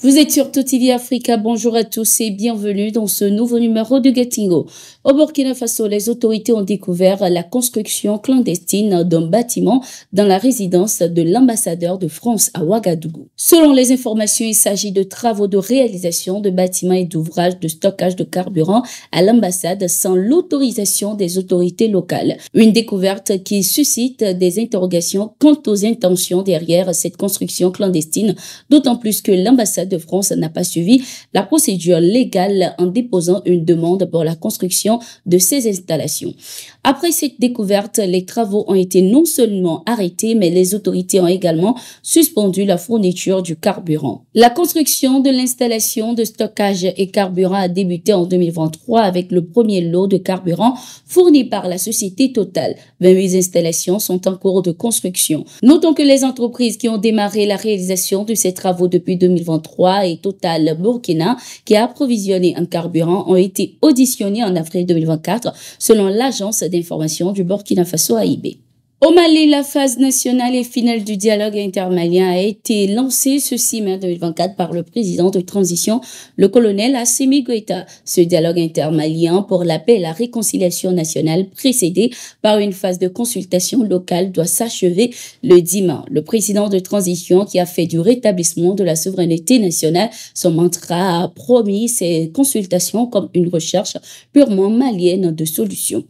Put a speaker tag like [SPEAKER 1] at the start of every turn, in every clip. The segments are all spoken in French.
[SPEAKER 1] Vous êtes sur TV Africa, bonjour à tous et bienvenue dans ce nouveau numéro de Gatingo. Au Burkina Faso, les autorités ont découvert la construction clandestine d'un bâtiment dans la résidence de l'ambassadeur de France à Ouagadougou. Selon les informations, il s'agit de travaux de réalisation de bâtiments et d'ouvrages de stockage de carburant à l'ambassade sans l'autorisation des autorités locales. Une découverte qui suscite des interrogations quant aux intentions derrière cette construction clandestine, d'autant plus que l'ambassade de France n'a pas suivi la procédure légale en déposant une demande pour la construction de ces installations. Après cette découverte, les travaux ont été non seulement arrêtés, mais les autorités ont également suspendu la fourniture du carburant. La construction de l'installation de stockage et carburant a débuté en 2023 avec le premier lot de carburant fourni par la société Total. 28 installations sont en cours de construction. Notons que les entreprises qui ont démarré la réalisation de ces travaux depuis 2023 et Total Burkina, qui a approvisionné en carburant, ont été auditionnés en avril 2024, selon l'Agence d'information du Burkina Faso AIB. Au Mali, la phase nationale et finale du dialogue intermalien a été lancée ce 6 mai 2024 par le président de transition, le colonel Assimi Goïta. Ce dialogue intermalien pour la paix et la réconciliation nationale, précédé par une phase de consultation locale, doit s'achever le 10 mai. Le président de transition, qui a fait du rétablissement de la souveraineté nationale son mantra, a promis ces consultations comme une recherche purement malienne de solutions.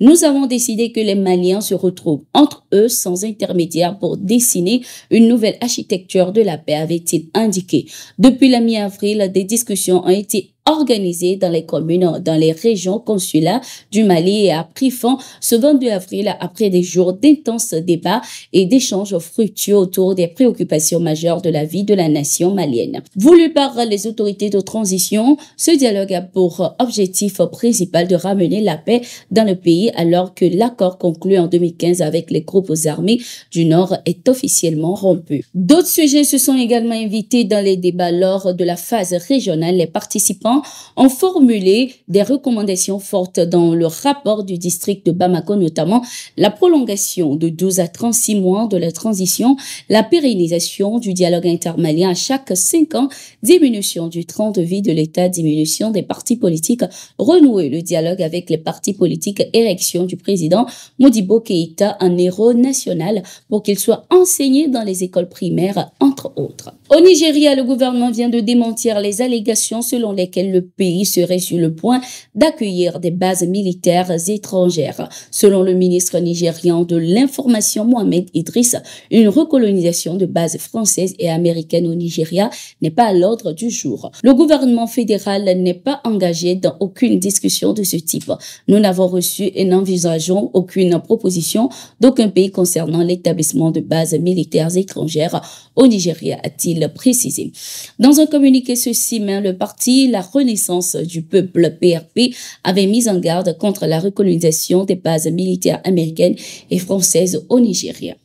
[SPEAKER 1] Nous avons décidé que les Maliens se retrouvent entre eux sans intermédiaire pour dessiner une nouvelle architecture de la paix, avait-il indiqué. Depuis la mi-avril, des discussions ont été Organisé dans les communes, dans les régions consulats du Mali et a pris fin ce 22 avril après des jours d'intenses débats et d'échanges fructueux autour des préoccupations majeures de la vie de la nation malienne. Voulu par les autorités de transition, ce dialogue a pour objectif principal de ramener la paix dans le pays alors que l'accord conclu en 2015 avec les groupes armés du Nord est officiellement rompu. D'autres sujets se sont également invités dans les débats lors de la phase régionale. Les participants ont formulé des recommandations fortes dans le rapport du district de Bamako, notamment la prolongation de 12 à 36 mois de la transition, la pérennisation du dialogue intermalien à chaque 5 ans, diminution du temps de vie de l'État, diminution des partis politiques, renouer le dialogue avec les partis politiques, élection du président Modibo Keïta, un héros national, pour qu'il soit enseigné dans les écoles primaires, entre autres. Au Nigeria, le gouvernement vient de démentir les allégations selon lesquelles le pays serait sur le point d'accueillir des bases militaires étrangères. Selon le ministre nigérian de l'Information, Mohamed Idriss, une recolonisation de bases françaises et américaines au Nigeria n'est pas à l'ordre du jour. Le gouvernement fédéral n'est pas engagé dans aucune discussion de ce type. Nous n'avons reçu et n'envisageons aucune proposition d'aucun pays concernant l'établissement de bases militaires étrangères au Nigeria, a-t-il précisé. Dans un communiqué ceci, le parti La renaissance du peuple PRP avait mis en garde contre la recolonisation des bases militaires américaines et françaises au Nigeria.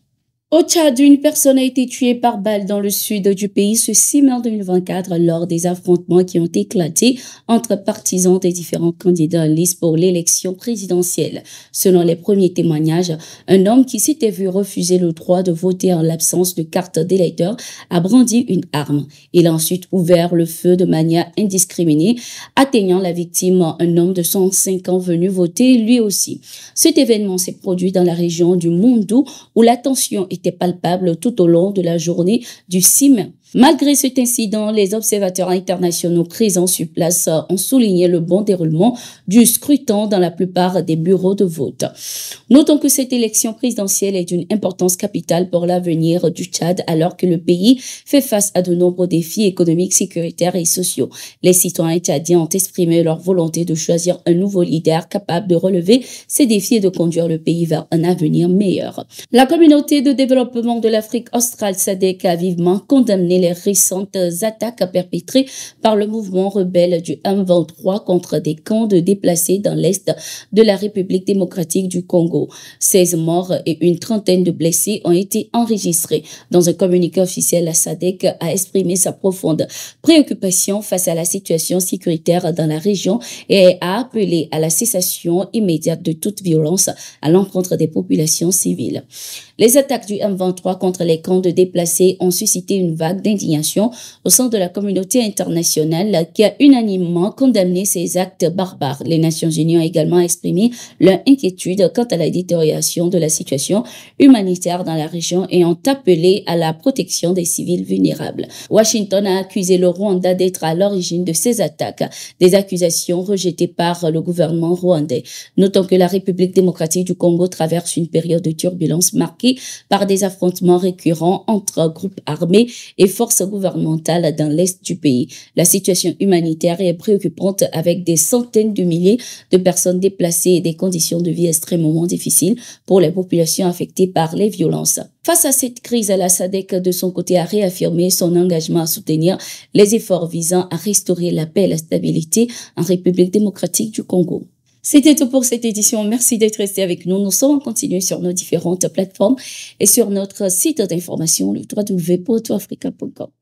[SPEAKER 1] Au Tchad, une personne a été tuée par balle dans le sud du pays ce 6 mai 2024 lors des affrontements qui ont éclaté entre partisans des différents candidats en liste pour l'élection présidentielle. Selon les premiers témoignages, un homme qui s'était vu refuser le droit de voter en l'absence de carte d'électeur a brandi une arme. Il a ensuite ouvert le feu de manière indiscriminée, atteignant la victime, un homme de 105 ans venu voter lui aussi. Cet événement s'est produit dans la région du Mondou où la tension est était palpable tout au long de la journée du CIME. Malgré cet incident, les observateurs internationaux présents sur place ont souligné le bon déroulement du scrutin dans la plupart des bureaux de vote. Notons que cette élection présidentielle est d'une importance capitale pour l'avenir du Tchad alors que le pays fait face à de nombreux défis économiques, sécuritaires et sociaux. Les citoyens tchadiens ont exprimé leur volonté de choisir un nouveau leader capable de relever ces défis et de conduire le pays vers un avenir meilleur. La communauté de développement de l'Afrique australe SADEC a vivement condamné les récentes attaques perpétrées par le mouvement rebelle du M23 contre des camps de déplacés dans l'est de la République démocratique du Congo. 16 morts et une trentaine de blessés ont été enregistrés. Dans un communiqué officiel, la SADEC a exprimé sa profonde préoccupation face à la situation sécuritaire dans la région et a appelé à la cessation immédiate de toute violence à l'encontre des populations civiles. Les attaques du M23 contre les camps de déplacés ont suscité une vague d'indignation au sein de la communauté internationale qui a unanimement condamné ces actes barbares. Les Nations Unies ont également exprimé leur inquiétude quant à la détérioration de la situation humanitaire dans la région et ont appelé à la protection des civils vulnérables. Washington a accusé le Rwanda d'être à l'origine de ces attaques, des accusations rejetées par le gouvernement rwandais. Notons que la République démocratique du Congo traverse une période de turbulence marquée par des affrontements récurrents entre groupes armés et forces gouvernementales dans l'est du pays. La situation humanitaire est préoccupante avec des centaines de milliers de personnes déplacées et des conditions de vie extrêmement difficiles pour les populations affectées par les violences. Face à cette crise, la SADEC, de son côté, a réaffirmé son engagement à soutenir les efforts visant à restaurer la paix et la stabilité en République démocratique du Congo. C'était tout pour cette édition. Merci d'être resté avec nous. Nous sommes continués sur nos différentes plateformes et sur notre site d'information, le www.potoafrica.com.